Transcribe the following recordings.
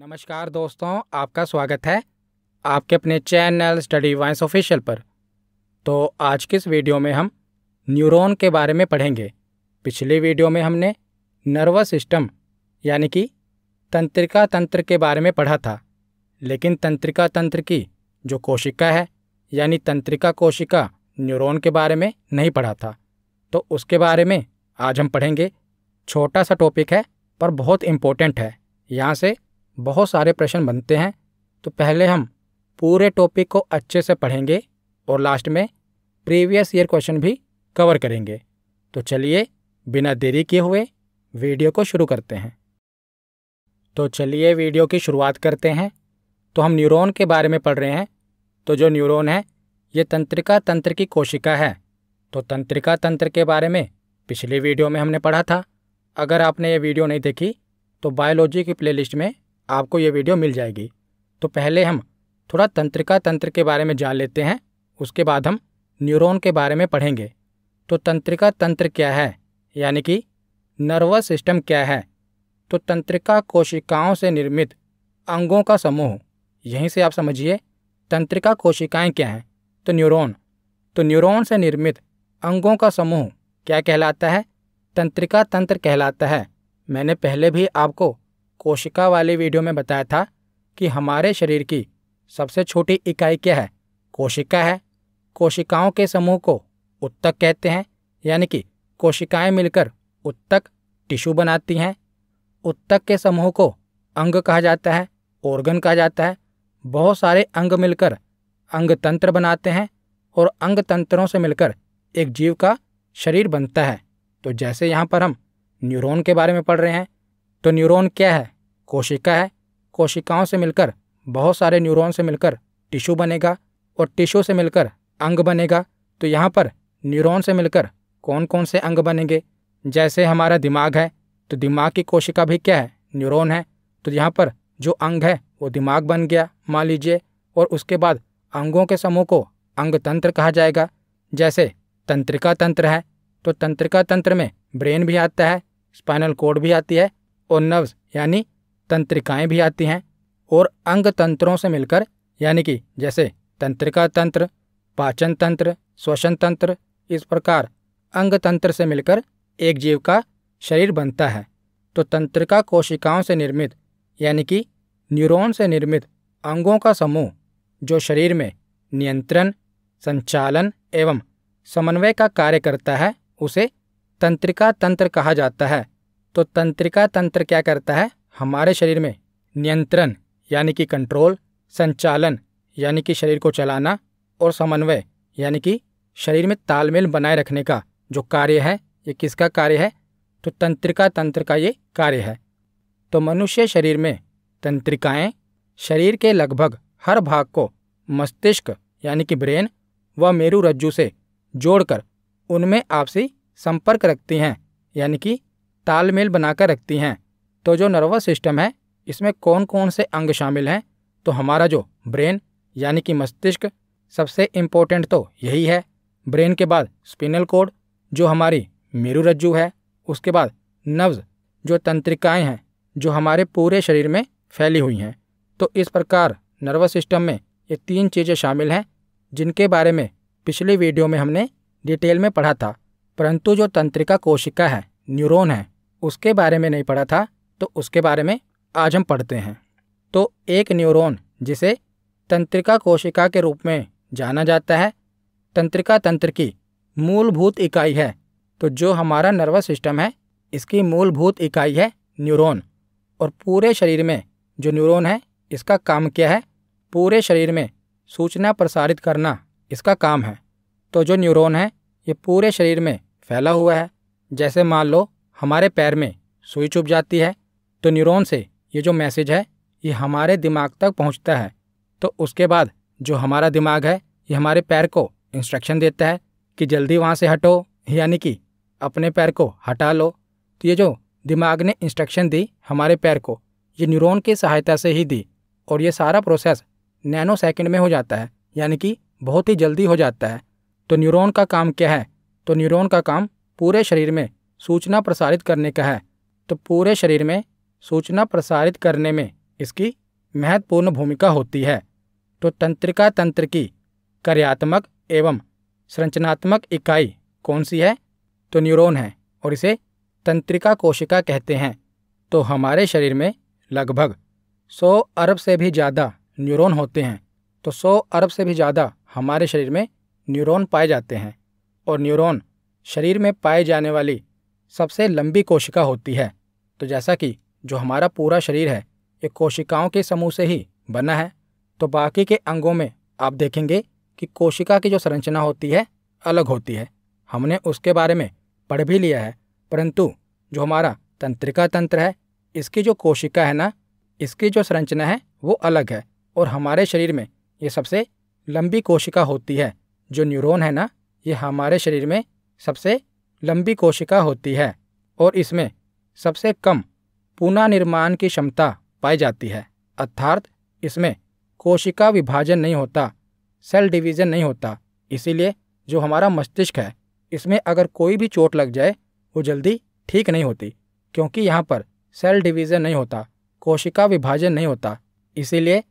नमस्कार दोस्तों आपका स्वागत है आपके अपने चैनल स्टडी वाइस ऑफिशियल पर तो आज के इस वीडियो में हम न्यूरॉन के बारे में पढ़ेंगे पिछले वीडियो में हमने नर्वस सिस्टम यानी कि तंत्रिका तंत्र के बारे में पढ़ा था लेकिन तंत्रिका तंत्र की जो कोशिका है यानी तंत्रिका कोशिका न्यूरॉन के बारे में नहीं पढ़ा था तो उसके बारे में आज हम पढ़ेंगे छोटा सा टॉपिक है पर बहुत इम्पोर्टेंट है यहाँ से बहुत सारे प्रश्न बनते हैं तो पहले हम पूरे टॉपिक को अच्छे से पढ़ेंगे और लास्ट में प्रीवियस ईयर क्वेश्चन भी कवर करेंगे तो चलिए बिना देरी किए हुए वीडियो को शुरू करते हैं तो चलिए वीडियो की शुरुआत करते हैं तो हम न्यूरॉन के बारे में पढ़ रहे हैं तो जो न्यूरॉन है ये तंत्रिका तंत्र की कोशिका है तो तंत्रिका तंत्र के बारे में पिछले वीडियो में हमने पढ़ा था अगर आपने ये वीडियो नहीं देखी तो बायोलॉजी की प्लेलिस्ट में आपको ये वीडियो मिल जाएगी तो पहले हम थोड़ा तंत्रिका तंत्र के बारे में जान लेते हैं उसके बाद हम न्यूरॉन के बारे में पढ़ेंगे तो तंत्रिका तंत्र क्या है यानी कि नर्वस सिस्टम क्या है तो तंत्रिका कोशिकाओं से निर्मित अंगों का समूह यहीं से आप समझिए तंत्रिका कोशिकाएं क्या हैं तो न्यूरॉन तो न्यूरॉन से निर्मित अंगों का समूह क्या कहलाता है तंत्रिका तंत्र कहलाता है मैंने पहले भी आपको कोशिका वाले वीडियो में बताया था कि हमारे शरीर की सबसे छोटी इकाई क्या है कोशिका है कोशिकाओं के समूह को उत्तक कहते हैं यानी कि कोशिकाएं मिलकर उत्तक टिश्यू बनाती हैं उत्तक के समूह को अंग कहा जाता है ऑर्गन कहा जाता है बहुत सारे अंग मिलकर अंग तंत्र बनाते हैं और अंग तंत्रों से मिलकर एक जीव का शरीर बनता है तो जैसे यहाँ पर हम न्यूरॉन के बारे में पढ़ रहे हैं तो न्यूरॉन क्या है कोशिका है कोशिकाओं से मिलकर बहुत सारे न्यूरॉन से मिलकर टिश्यू बनेगा और टिश्यू से मिलकर अंग बनेगा तो यहाँ पर न्यूरॉन से मिलकर कौन कौन से अंग बनेंगे जैसे हमारा दिमाग है तो दिमाग की कोशिका भी क्या है न्यूरॉन है तो यहाँ पर जो अंग है वो दिमाग बन गया मान लीजिए और उसके बाद अंगों के समूह को अंग तंत्र कहा जाएगा जैसे तंत्रिका तंत्र है तो तंत्रिका तंत्र में ब्रेन भी आता है स्पाइनल कोड भी आती है और नर्व्स यानी तंत्रिकाएं भी आती हैं और अंग तंत्रों से मिलकर यानी कि जैसे तंत्रिका तंत्र पाचन तंत्र श्वसन तंत्र इस प्रकार अंग तंत्र से मिलकर एक जीव का शरीर बनता है तो तंत्रिका कोशिकाओं से निर्मित यानी कि न्यूरॉन से निर्मित अंगों का समूह जो शरीर में नियंत्रण संचालन एवं समन्वय का कार्य करता है उसे तंत्रिका तंत्र कहा जाता है तो तंत्रिका तंत्र क्या करता है हमारे शरीर में नियंत्रण यानी कि कंट्रोल संचालन यानी कि शरीर को चलाना और समन्वय यानी कि शरीर में तालमेल बनाए रखने का जो कार्य है ये किसका कार्य है तो तंत्रिका तंत्र का ये कार्य है तो मनुष्य शरीर में तंत्रिकाएं शरीर के लगभग हर भाग को मस्तिष्क यानी कि ब्रेन व मेरु रज्जु से जोड़कर उनमें आपसी संपर्क रखती हैं यानी कि तालमेल बनाकर रखती हैं तो जो नर्वस सिस्टम है इसमें कौन कौन से अंग शामिल हैं तो हमारा जो ब्रेन यानी कि मस्तिष्क सबसे इम्पोर्टेंट तो यही है ब्रेन के बाद स्पिनल कोड जो हमारी मेरू रज्जु है उसके बाद नव्ज़ जो तंत्रिकाएं हैं जो हमारे पूरे शरीर में फैली हुई हैं तो इस प्रकार नर्वस सिस्टम में ये तीन चीज़ें शामिल हैं जिनके बारे में पिछली वीडियो में हमने डिटेल में पढ़ा था परंतु जो तंत्रिका कोशिका है न्यूरॉन है उसके बारे में नहीं पढ़ा था तो उसके बारे में आज हम पढ़ते हैं तो एक न्यूरॉन जिसे तंत्रिका कोशिका के रूप में जाना जाता है तंत्रिका तंत्र की मूलभूत इकाई है तो जो हमारा नर्वस सिस्टम है इसकी मूलभूत इकाई है न्यूरॉन और पूरे शरीर में जो न्यूरॉन है इसका काम क्या है पूरे शरीर में सूचना प्रसारित करना इसका काम है तो जो न्यूरॉन है ये पूरे शरीर में फैला हुआ है जैसे मान लो हमारे पैर में सुई चुप जाती है तो न्यूरॉन से ये जो मैसेज है ये हमारे दिमाग तक पहुंचता है तो उसके बाद जो हमारा दिमाग है ये हमारे पैर को इंस्ट्रक्शन देता है कि जल्दी वहाँ से हटो यानी कि अपने पैर को हटा लो तो ये जो दिमाग ने इंस्ट्रक्शन दी हमारे पैर को ये न्यूरॉन की सहायता से ही दी और ये सारा प्रोसेस नैनो सेकंड में हो जाता है यानी कि बहुत ही जल्दी हो जाता है तो न्यूरॉन का काम क्या है तो न्यूरॉन का काम पूरे शरीर में सूचना प्रसारित करने का है तो पूरे शरीर में सूचना प्रसारित करने में इसकी महत्वपूर्ण भूमिका होती है तो तंत्रिका तंत्र की कार्यात्मक एवं संरचनात्मक इकाई कौन सी है तो न्यूरॉन है और इसे तंत्रिका कोशिका कहते हैं तो हमारे शरीर में लगभग 100 अरब से भी ज़्यादा न्यूरॉन होते हैं तो 100 अरब से भी ज़्यादा हमारे शरीर में न्यूरॉन पाए जाते हैं और न्यूरॉन शरीर में पाए जाने वाली सबसे लंबी कोशिका होती है तो जैसा कि जो हमारा पूरा शरीर है ये कोशिकाओं के समूह से ही बना है तो बाकी के अंगों में आप देखेंगे कि कोशिका की जो संरचना होती है अलग होती है हमने उसके बारे में पढ़ भी लिया है परंतु जो हमारा तंत्रिका तंत्र है इसकी जो कोशिका है ना इसकी जो संरचना है वो अलग है और हमारे शरीर में ये सबसे लंबी कोशिका होती है जो न्यूरोन है ना ये हमारे शरीर में सबसे लंबी कोशिका होती है और इसमें सबसे कम पुनर्निर्माण की क्षमता पाई जाती है अर्थात इसमें कोशिका विभाजन नहीं होता सेल डिवीज़न नहीं होता इसीलिए जो हमारा मस्तिष्क है इसमें अगर कोई भी चोट लग जाए वो जल्दी ठीक नहीं होती क्योंकि यहाँ पर सेल डिवीज़न नहीं होता कोशिका विभाजन नहीं होता इसीलिए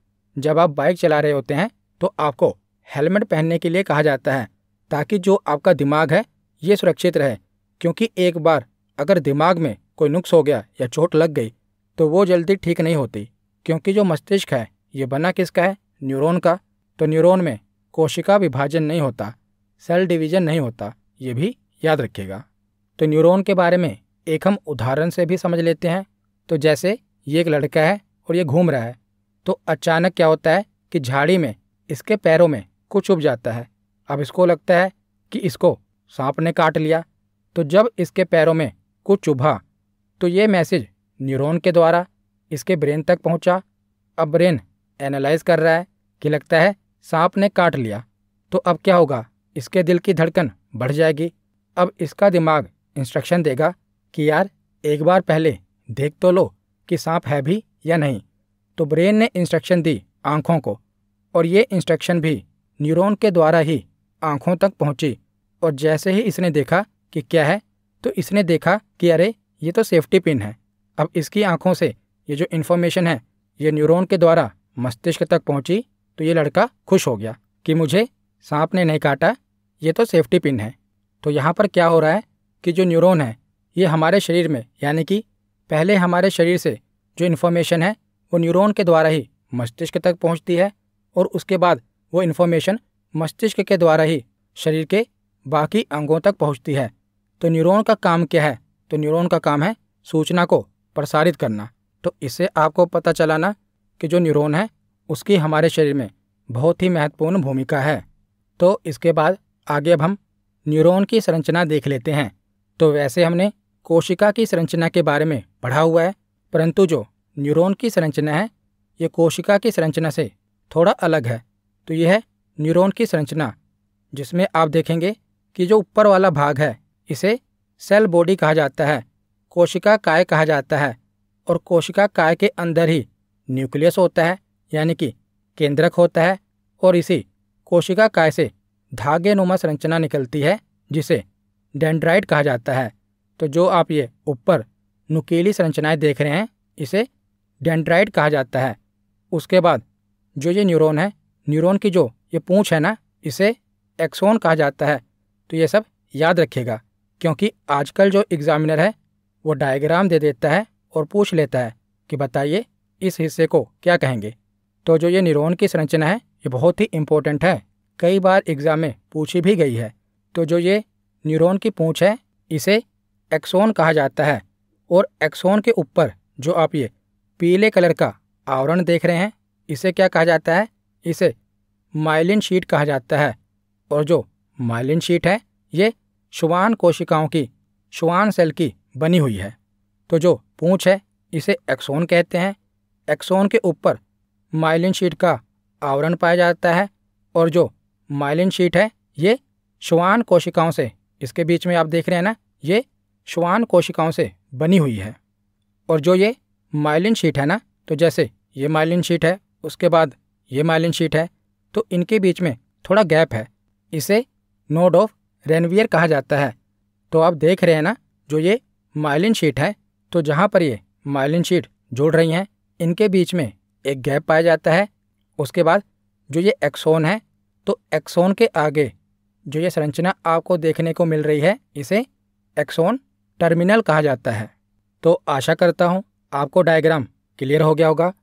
जब आप बाइक चला रहे होते हैं तो आपको हेलमेट पहनने के लिए कहा जाता है ताकि जो आपका दिमाग है ये सुरक्षित रहे क्योंकि एक बार अगर दिमाग में कोई नुक्स हो गया या चोट लग गई तो वो जल्दी ठीक नहीं होती क्योंकि जो मस्तिष्क है ये बना किसका है न्यूरॉन का तो न्यूरॉन में कोशिका विभाजन नहीं होता सेल डिवीजन नहीं होता ये भी याद रखिएगा तो न्यूरॉन के बारे में एक हम उदाहरण से भी समझ लेते हैं तो जैसे ये एक लड़का है और ये घूम रहा है तो अचानक क्या होता है कि झाड़ी में इसके पैरों में कुछ उब जाता है अब इसको लगता है कि इसको सांप ने काट लिया तो जब इसके पैरों में कुछ उभा तो ये मैसेज न्यूरॉन के द्वारा इसके ब्रेन तक पहुंचा अब ब्रेन एनालाइज कर रहा है कि लगता है सांप ने काट लिया तो अब क्या होगा इसके दिल की धड़कन बढ़ जाएगी अब इसका दिमाग इंस्ट्रक्शन देगा कि यार एक बार पहले देख तो लो कि सांप है भी या नहीं तो ब्रेन ने इंस्ट्रक्शन दी आँखों को और ये इंस्ट्रक्शन भी न्यूरॉन के द्वारा ही आँखों तक पहुँची और जैसे ही इसने देखा कि क्या है तो इसने देखा कि अरे ये तो सेफ्टी पिन है अब इसकी आंखों से ये जो इन्फॉर्मेशन है ये न्यूरॉन के द्वारा मस्तिष्क तक पहुंची तो ये लड़का खुश हो गया कि मुझे सांप ने नहीं काटा ये तो सेफ्टी पिन है तो यहाँ पर क्या हो रहा है कि जो न्यूरॉन है ये हमारे शरीर में यानी कि पहले हमारे शरीर से जो इन्फॉर्मेशन है वो न्यूरॉन के द्वारा ही मस्तिष्क तक पहुँचती है और उसके बाद वो इन्फॉर्मेशन मस्तिष्क के द्वारा ही शरीर के बाकी अंगों तक पहुँचती है तो न्यूरॉन का काम क्या है तो न्यूरॉन का काम है सूचना को प्रसारित करना तो इससे आपको पता चलाना कि जो न्यूरॉन है उसकी हमारे शरीर में बहुत ही महत्वपूर्ण भूमिका है तो इसके बाद आगे अब हम न्यूरॉन की संरचना देख लेते हैं तो वैसे हमने कोशिका की संरचना के बारे में पढ़ा हुआ है परंतु जो न्यूरॉन की संरचना है ये कोशिका की संरचना से थोड़ा अलग है तो यह है न्यूरॉन की संरचना जिसमें आप देखेंगे कि जो ऊपर वाला भाग है इसे सेल बॉडी कहा जाता है कोशिका काय कहा जाता है और कोशिका काय के अंदर ही न्यूक्लियस होता है यानी कि केंद्रक होता है और इसी कोशिका काय से धागे नुमा संरचना निकलती है जिसे डेंड्राइड कहा जाता है तो जो आप ये ऊपर नुकीली संरचनाएं देख रहे हैं इसे डेंड्राइड कहा जाता है उसके बाद जो ये न्यूरॉन है न्यूरॉन की जो ये पूँछ है ना इसे एक्सोन कहा जाता है तो ये सब याद रखिएगा क्योंकि आजकल जो एग्ज़ामिनर है वो डायग्राम दे देता है और पूछ लेता है कि बताइए इस हिस्से को क्या कहेंगे तो जो ये न्यूरॉन की संरचना है ये बहुत ही इम्पोर्टेंट है कई बार एग्ज़ाम में पूछी भी गई है तो जो ये न्यूरॉन की पूँछ है इसे एक्सोन कहा जाता है और एक्सोन के ऊपर जो आप ये पीले कलर का आवरण देख रहे हैं इसे क्या कहा जाता है इसे माइलिन शीट कहा जाता है और जो माइलिन शीट है ये श्वान कोशिकाओं की श्वान सेल की बनी हुई है तो जो पूंछ है इसे एक्सोन कहते हैं एक्सोन के ऊपर माइलिन शीट का आवरण पाया जाता है और जो माइलिन शीट है ये श्वान कोशिकाओं से इसके बीच में आप देख रहे हैं ना ये श्वान कोशिकाओं से बनी हुई है और जो ये माइलिन शीट है ना तो जैसे ये माइलिन शीट है उसके बाद ये माइलिन शीट है तो इनके बीच में थोड़ा गैप है इसे नोड ऑफ रेनवियर कहा जाता है तो आप देख रहे हैं ना जो ये माइलिन शीट है तो जहाँ पर ये माइलिन शीट जुड़ रही हैं इनके बीच में एक गैप पाया जाता है उसके बाद जो ये एक्सोन है तो एक्सोन के आगे जो ये संरचना आपको देखने को मिल रही है इसे एक्सोन टर्मिनल कहा जाता है तो आशा करता हूँ आपको डायग्राम क्लियर हो गया होगा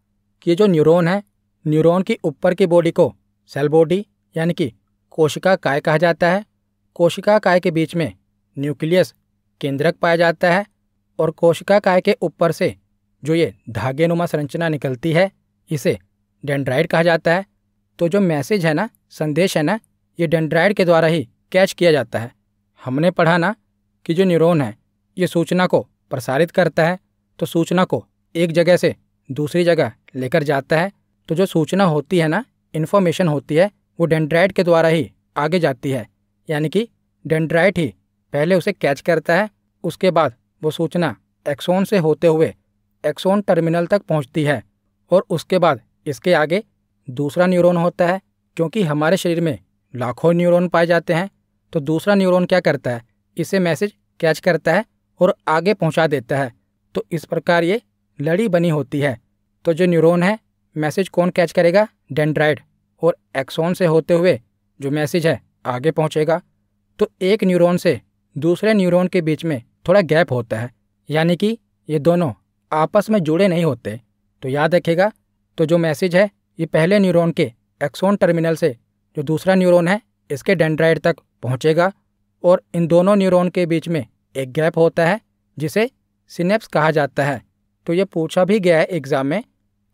कि ये जो न्यूरॉन है न्यूरॉन की ऊपर की बॉडी को सेल बॉडी यानी कि कोशिका काय कहा जाता है कोशिका काय के बीच में न्यूक्लियस केंद्रक पाया जाता है और कोशिका काय के ऊपर से जो ये धागे नुमा संरचना निकलती है इसे डेंड्राइड कहा जाता है तो जो मैसेज है ना संदेश है ना ये डेंड्राइड के द्वारा ही कैच किया जाता है हमने पढ़ा ना कि जो न्यूरॉन है ये सूचना को प्रसारित करता है तो सूचना को एक जगह से दूसरी जगह लेकर जाता है तो जो सूचना होती है ना इन्फॉर्मेशन होती है वो डेंड्राइड के द्वारा ही आगे जाती है यानी कि डेंड्राइट ही पहले उसे कैच करता है उसके बाद वो सूचना एक्सोन से होते हुए एक्सोन टर्मिनल तक पहुंचती है और उसके बाद इसके आगे दूसरा न्यूरॉन होता है क्योंकि हमारे शरीर में लाखों न्यूरॉन पाए जाते हैं तो दूसरा न्यूरॉन क्या करता है इसे मैसेज कैच करता है और आगे पहुंचा देता है तो इस प्रकार ये लड़ी बनी होती है तो जो न्यूरॉन है मैसेज कौन कैच करेगा डेंड्राइड और एक्सोन से होते हुए जो मैसेज है आगे पहुंचेगा तो एक न्यूरॉन से दूसरे न्यूरॉन के बीच में थोड़ा गैप होता है यानी कि ये दोनों आपस में जुड़े नहीं होते तो याद रखेगा तो जो मैसेज है ये पहले न्यूरॉन के एक्सोन टर्मिनल से जो दूसरा न्यूरॉन है इसके डेंड्राइड तक पहुंचेगा और इन दोनों न्यूरॉन के बीच में एक गैप होता है जिसे सिनेप्स कहा जाता है तो ये पूछा भी गया है एग्ज़ाम में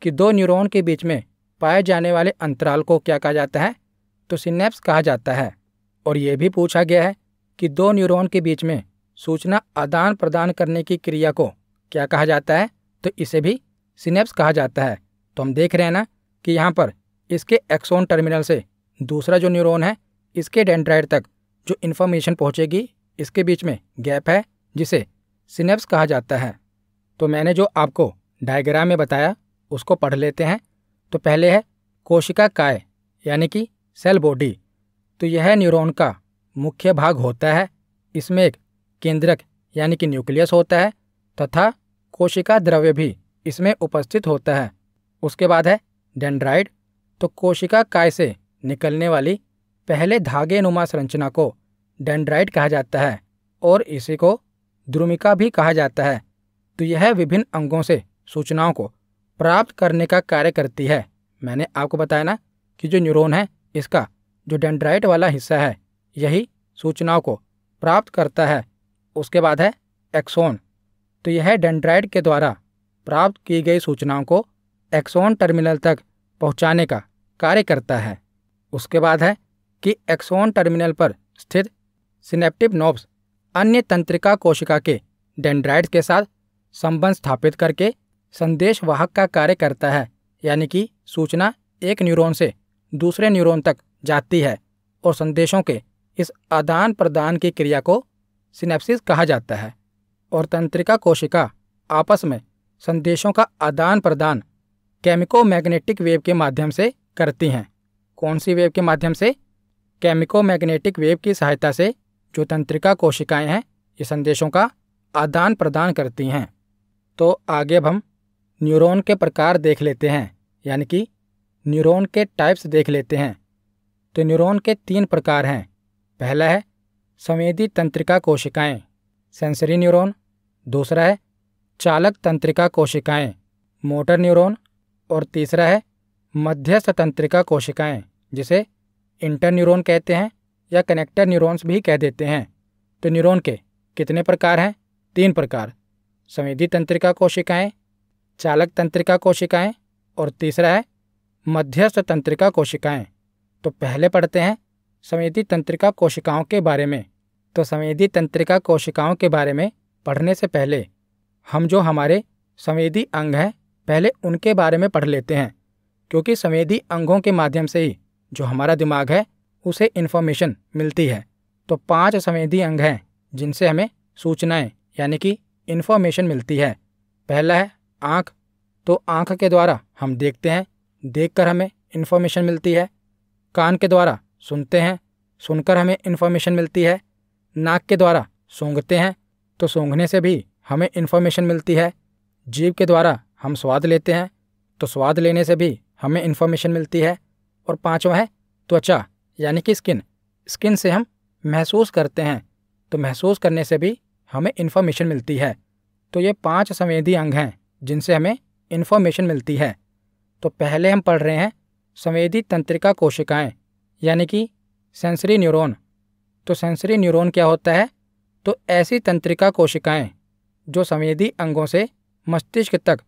कि दो न्यूरॉन के बीच में पाए जाने वाले अंतराल को क्या कहा जाता है तो सिनेप्स कहा जाता है और यह भी पूछा गया है कि दो न्यूरॉन के बीच में सूचना आदान प्रदान करने की क्रिया को क्या कहा जाता है तो इसे भी सिनेप्स कहा जाता है तो हम देख रहे हैं ना कि यहाँ पर इसके एक्सोन टर्मिनल से दूसरा जो न्यूरॉन है इसके डेंड्राइड तक जो इन्फॉर्मेशन पहुँचेगी इसके बीच में गैप है जिसे सिनेप्स कहा जाता है तो मैंने जो आपको डायग्राम में बताया उसको पढ़ लेते हैं तो पहले है कोशिका काय यानी कि सेल बॉडी तो यह न्यूरॉन का मुख्य भाग होता है इसमें एक केंद्रक यानी कि न्यूक्लियस होता है तथा कोशिका द्रव्य भी इसमें उपस्थित होता है उसके बाद है डेंड्राइड तो कोशिका काय से निकलने वाली पहले धागे नुमा संरचना को डेंड्राइड कहा जाता है और इसी को द्रुमिका भी कहा जाता है तो यह विभिन्न अंगों से सूचनाओं को प्राप्त करने का कार्य करती है मैंने आपको बताया ना कि जो न्यूरॉन है इसका जो डेंड्राइट वाला हिस्सा है यही सूचनाओं को प्राप्त करता है उसके बाद है एक्सोन तो यह डेंड्राइट के द्वारा प्राप्त की गई सूचनाओं को एक्सोन टर्मिनल तक पहुंचाने का कार्य करता है उसके बाद है कि एक्सोन टर्मिनल पर स्थित सिनेप्टिव नोब्स अन्य तंत्रिका कोशिका के डेंड्राइट के साथ संबंध स्थापित करके संदेश वाहक का कार्य करता है यानी कि सूचना एक न्यूरॉन से दूसरे न्यूरॉन तक जाती है और संदेशों के इस आदान प्रदान की क्रिया को सिनेप्सिस कहा जाता है और तंत्रिका कोशिका आपस में संदेशों का आदान प्रदान केमिको मैग्नेटिक वेव के माध्यम से करती हैं कौन सी वेव के माध्यम से केमिको मैग्नेटिक वेव की सहायता से जो तंत्रिका कोशिकाएं हैं ये संदेशों का आदान प्रदान करती हैं तो आगे अब हम न्यूरॉन के प्रकार देख लेते हैं यानी कि न्यूरॉन के टाइप्स देख लेते हैं तो न्यूरॉन के तीन प्रकार हैं पहला है संवेदी तंत्रिका कोशिकाएं सेंसरी न्यूरॉन दूसरा है चालक तंत्रिका कोशिकाएं मोटर न्यूरॉन और तीसरा है मध्यस्थ तंत्रिका कोशिकाएं जिसे इंटर न्यूरॉन कहते हैं या कनेक्टर न्यूरॉन्स भी कह देते हैं तो न्यूरॉन के कितने प्रकार हैं तीन प्रकार संवेदी तंत्रिका कोशिकाएं चालक तंत्रिका कोशिकाएं और तीसरा है मध्यस्थ तंत्रिका कोशिकाएं तो पहले पढ़ते हैं संवेदी तंत्रिका कोशिकाओं के बारे में तो संवेदी तंत्रिका कोशिकाओं के बारे में पढ़ने से पहले हम जो हमारे संवेदी अंग हैं पहले उनके बारे में पढ़ लेते हैं क्योंकि संवेदी अंगों के माध्यम से ही जो हमारा दिमाग है उसे इन्फॉर्मेशन मिलती है तो पांच संवेदी अंग हैं जिनसे हमें सूचनाएं यानी कि इन्फॉर्मेशन मिलती है पहला है आँख तो आँख के द्वारा हम देखते हैं देखकर हमें इन्फॉर्मेशन मिलती है कान के द्वारा सुनते हैं सुनकर हमें इन्फॉर्मेशन मिलती है नाक के द्वारा सूंघते हैं तो सूंघने से भी हमें इन्फॉर्मेशन मिलती है जीव के द्वारा हम स्वाद लेते हैं तो स्वाद लेने से भी हमें इन्फॉर्मेशन मिलती है और पाँचवा है त्वचा यानी कि स्किन स्किन से हम महसूस करते हैं तो महसूस करने से भी हमें इन्फॉर्मेशन मिलती है तो ये पांच संवेदी अंग हैं जिनसे हमें इन्फॉर्मेशन मिलती है तो पहले हम पढ़ रहे हैं संवेदी तंत्रिका कोशिकाएं यानी कि सेंसरी न्यूरॉन तो सेंसरी न्यूरॉन क्या होता है तो ऐसी तंत्रिका कोशिकाएं जो संवेदी अंगों से मस्तिष्क तक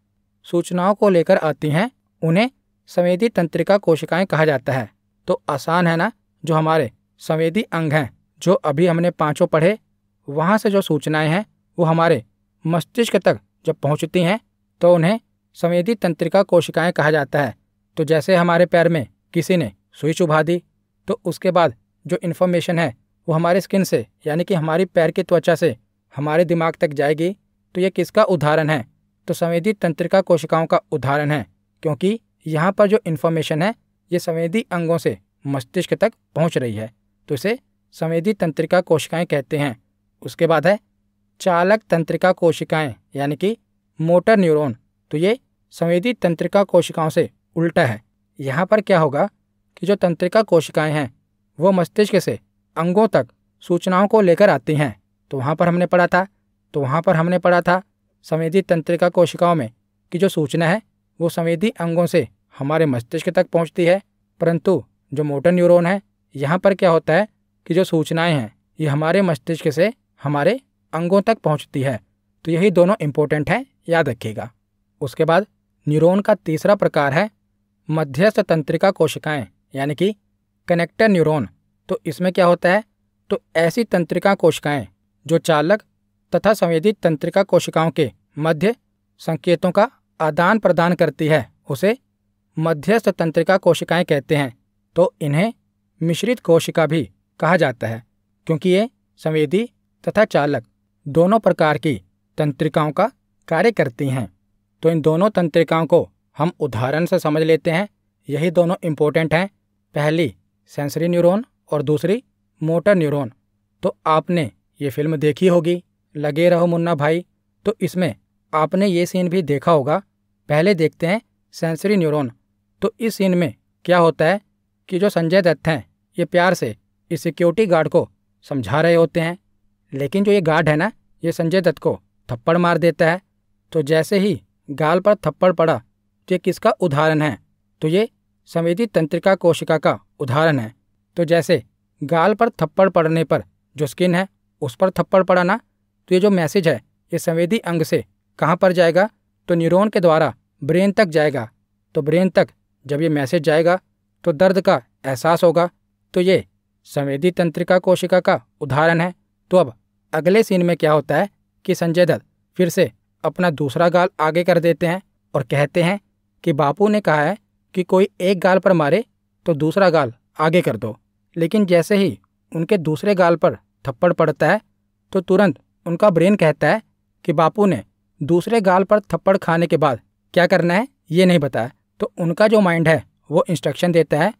सूचनाओं को लेकर आती हैं उन्हें संवेदी तंत्रिका कोशिकाएं कहा जाता है तो आसान है ना जो हमारे संवेदी अंग हैं जो अभी हमने पाँचों पढ़े वहाँ से जो सूचनाएं हैं वो हमारे मस्तिष्क तक जब पहुँचती हैं तो उन्हें संवेदी तंत्रिका कोशिकाएं कहा जाता है तो जैसे हमारे पैर में किसी ने स्विच उभा दी तो उसके बाद जो इन्फॉर्मेशन है वो हमारे स्किन से यानी कि हमारी पैर की त्वचा से हमारे दिमाग तक जाएगी तो ये किसका उदाहरण है तो संवेदी तंत्रिका कोशिकाओं का उदाहरण है क्योंकि यहाँ पर जो इन्फॉर्मेशन है ये संवेदी अंगों से मस्तिष्क तक पहुँच रही है तो इसे संवेदी तंत्रिका कोशिकाएँ कहते हैं उसके बाद है चालक तंत्रिका कोशिकाएँ यानी कि मोटर न्यूरोन तो ये संवेदी तंत्रिका कोशिकाओं से उल्टा है यहाँ पर क्या होगा कि जो तंत्रिका कोशिकाएं हैं वो मस्तिष्क से अंगों तक सूचनाओं को लेकर आती हैं तो वहाँ पर हमने पढ़ा था तो वहाँ पर हमने पढ़ा था संवेदी तंत्रिका कोशिकाओं में कि जो सूचना है वो संवेदी अंगों से हमारे मस्तिष्क तक पहुँचती है परंतु जो मोटर न्यूरोन है यहाँ पर क्या होता है कि जो सूचनाएँ हैं ये हमारे मस्तिष्क से हमारे अंगों तक पहुँचती है तो यही दोनों इम्पोर्टेंट हैं याद रखिएगा उसके बाद न्यूरॉन का तीसरा प्रकार है मध्यस्थ तंत्रिका कोशिकाएं यानी कि कनेक्टर न्यूरॉन तो इसमें क्या होता है तो ऐसी तंत्रिका कोशिकाएं जो चालक तथा संवेदी तंत्रिका कोशिकाओं के मध्य संकेतों का आदान प्रदान करती है उसे मध्यस्थ तंत्रिका कोशिकाएं कहते हैं तो इन्हें मिश्रित कोशिका भी कहा जाता है क्योंकि ये संवेदी तथा चालक दोनों प्रकार की तंत्रिकाओं का कार्य करती हैं तो इन दोनों तंत्रिकाओं को हम उदाहरण से समझ लेते हैं यही दोनों इम्पोर्टेंट हैं पहली सेंसरी न्यूरॉन और दूसरी मोटर न्यूरॉन तो आपने ये फिल्म देखी होगी लगे रहो मुन्ना भाई तो इसमें आपने ये सीन भी देखा होगा पहले देखते हैं सेंसरी न्यूरॉन तो इस सीन में क्या होता है कि जो संजय दत्त हैं ये प्यार से इस सिक्योरिटी गार्ड को समझा रहे होते हैं लेकिन जो ये गार्ड है ना ये संजय दत्त को थप्पड़ मार देता है तो जैसे ही गाल पर थप्पड़ पड़ा ये किसका उदाहरण है तो ये संवेदी तंत्रिका कोशिका का उदाहरण है तो जैसे गाल पर थप्पड़ पड़ने पर जो स्किन है उस पर थप्पड़ पड़ाना तो ये जो मैसेज है ये संवेदी अंग से कहाँ पर जाएगा तो न्यूरॉन के द्वारा ब्रेन तक जाएगा तो ब्रेन तक जब ये मैसेज जाएगा तो दर्द का एहसास होगा तो ये संवेदी तंत्रिका कोशिका का उदाहरण है तो अब अगले सीन में क्या होता है कि संजय दत्त फिर से अपना दूसरा गाल आगे कर देते हैं और कहते हैं कि बापू ने कहा है कि कोई एक गाल पर मारे तो दूसरा गाल आगे कर दो लेकिन जैसे ही उनके दूसरे गाल पर थप्पड़ पड़ता है तो तुरंत उनका ब्रेन कहता है कि बापू ने दूसरे गाल पर थप्पड़ खाने के बाद क्या करना है ये नहीं बताया तो उनका जो माइंड है वो इंस्ट्रक्शन देता है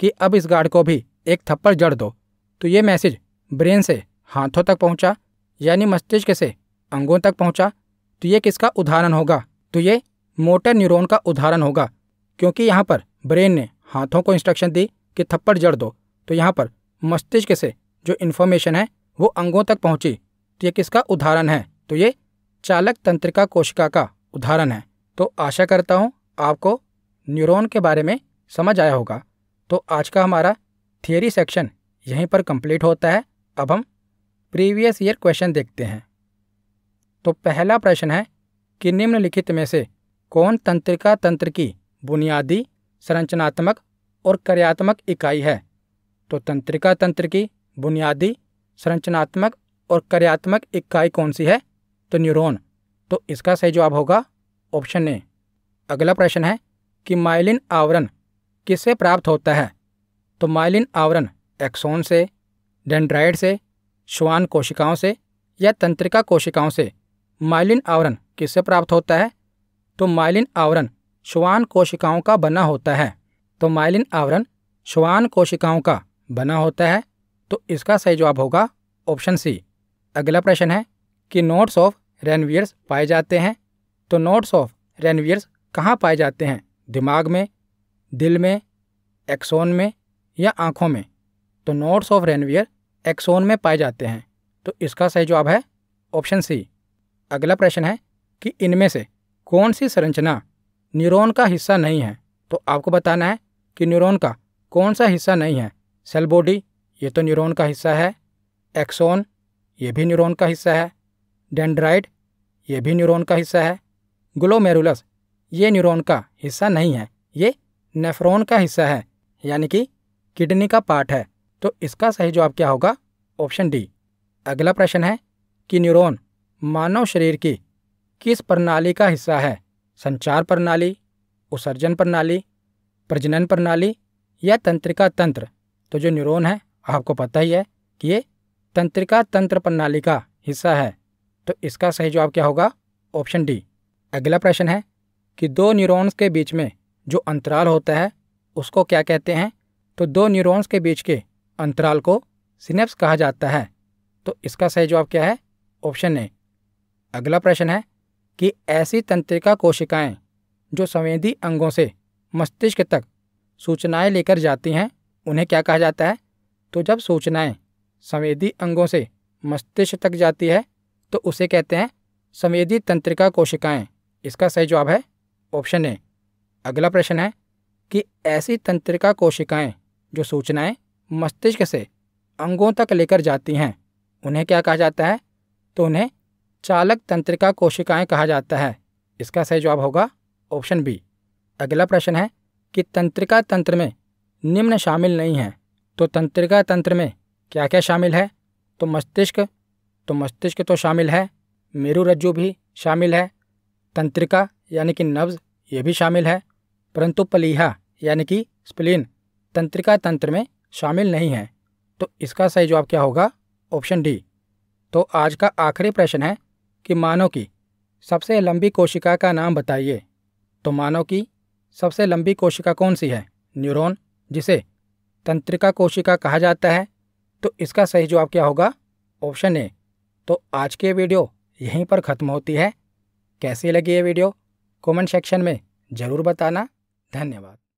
कि अब इस गार्ड को भी एक थप्पड़ जड़ दो तो ये मैसेज ब्रेन से हाथों तक पहुंचा यानी मस्तिष्क से अंगों तक पहुंचा तो ये किसका उदाहरण होगा तो ये मोटर न्यूरॉन का उदाहरण होगा क्योंकि यहाँ पर ब्रेन ने हाथों को इंस्ट्रक्शन दी कि थप्पड़ जड़ दो तो यहाँ पर मस्तिष्क से जो इन्फॉर्मेशन है वो अंगों तक पहुँची तो ये किसका उदाहरण है तो ये चालक तंत्रिका कोशिका का उदाहरण है तो आशा करता हूँ आपको न्यूरॉन के बारे में समझ आया होगा तो आज का हमारा थियोरी सेक्शन यहीं पर कंप्लीट होता है अब हम प्रीवियस ईयर क्वेश्चन देखते हैं तो पहला प्रश्न है कि निम्नलिखित में से कौन तंत्रिका तंत्र की बुनियादी संरचनात्मक और कार्यात्मक इकाई है तो तंत्रिका तंत्र की बुनियादी संरचनात्मक और कार्यात्मक इकाई कौन सी है तो न्यूरॉन तो इसका सही जवाब होगा ऑप्शन ए अगला प्रश्न है कि माइलिन आवरण किससे प्राप्त होता है तो माइलिन आवरण एक्सोन से डेंड्राइड से श्वान कोशिकाओं से या तंत्रिका कोशिकाओं से माइलिन आवरण किससे प्राप्त होता है तो माइलिन आवरण श्वान कोशिकाओं का बना होता है तो माइलिन आवरण श्वान कोशिकाओं का बना होता है तो इसका सही जवाब होगा ऑप्शन सी अगला प्रश्न है कि नोट्स ऑफ रेनवियर्स पाए जाते हैं तो नोट्स ऑफ रेनवियर्स कहाँ पाए जाते हैं दिमाग में दिल में एक्सोन में या आँखों में तो नोट्स ऑफ रेनवियर एक्सोन में पाए जाते हैं तो इसका सही जवाब है ऑप्शन सी अगला प्रश्न है कि इनमें से कौन सी संरचना न्यूरॉन का हिस्सा नहीं है तो आपको बताना है कि न्यूरॉन का कौन सा हिस्सा नहीं है सेल बॉडी ये तो न्यूरॉन का हिस्सा है एक्सोन ये भी न्यूरॉन का हिस्सा है डेंड्राइड ये भी न्यूरॉन का हिस्सा है ग्लोमेरुलस ये न्यूरॉन का हिस्सा नहीं है ये नेफ्रॉन का हिस्सा है यानी कि किडनी का पार्ट है तो इसका सही जवाब क्या होगा ऑप्शन डी अगला प्रश्न है कि न्यूरॉन मानव शरीर की किस प्रणाली का हिस्सा है संचार प्रणाली उत्सर्जन प्रणाली प्रजनन प्रणाली या तंत्रिका तंत्र तो जो न्यूरॉन है आपको पता ही है कि ये तंत्रिका तंत्र प्रणाली का हिस्सा है तो इसका सही जवाब क्या होगा ऑप्शन डी अगला प्रश्न है कि दो न्यूरॉन्स के बीच में जो अंतराल होता है उसको क्या कहते हैं तो दो न्यूरॉन्स के बीच के अंतराल को सिनेप्स कहा जाता है तो इसका सही जवाब क्या है ऑप्शन ए अगला प्रश्न है कि ऐसी तंत्रिका कोशिकाएं जो संवेदी अंगों से मस्तिष्क तक सूचनाएं लेकर जाती हैं उन्हें क्या कहा जाता है तो जब सूचनाएं संवेदी अंगों से मस्तिष्क तक जाती है तो उसे कहते हैं संवेदी तंत्रिका कोशिकाएं इसका सही जवाब है ऑप्शन ए अगला प्रश्न है कि ऐसी तंत्रिका कोशिकाएं जो सूचनाएं मस्तिष्क से अंगों तक लेकर जाती हैं उन्हें क्या कहा जाता है तो उन्हें चालक तंत्रिका कोशिकाएं कहा जाता है इसका सही जवाब होगा ऑप्शन बी अगला प्रश्न है कि तंत्रिका तंत्र में निम्न शामिल नहीं है तो तंत्रिका तंत्र में क्या क्या शामिल है तो मस्तिष्क तो मस्तिष्क तो शामिल है मेरु रज्जु भी शामिल है तंत्रिका यानी कि नव्ज ये भी शामिल है परंतु पलीहा यानी कि स्प्लीन तंत्रिका तंत्र में शामिल नहीं है तो इसका सही जवाब क्या होगा ऑप्शन डी तो आज का आखिरी प्रश्न है कि मानव की सबसे लंबी कोशिका का नाम बताइए तो मानव की सबसे लंबी कोशिका कौन सी है न्यूरॉन जिसे तंत्रिका कोशिका कहा जाता है तो इसका सही जवाब क्या होगा ऑप्शन ए तो आज की वीडियो यहीं पर ख़त्म होती है कैसी लगी ये वीडियो कमेंट सेक्शन में ज़रूर बताना धन्यवाद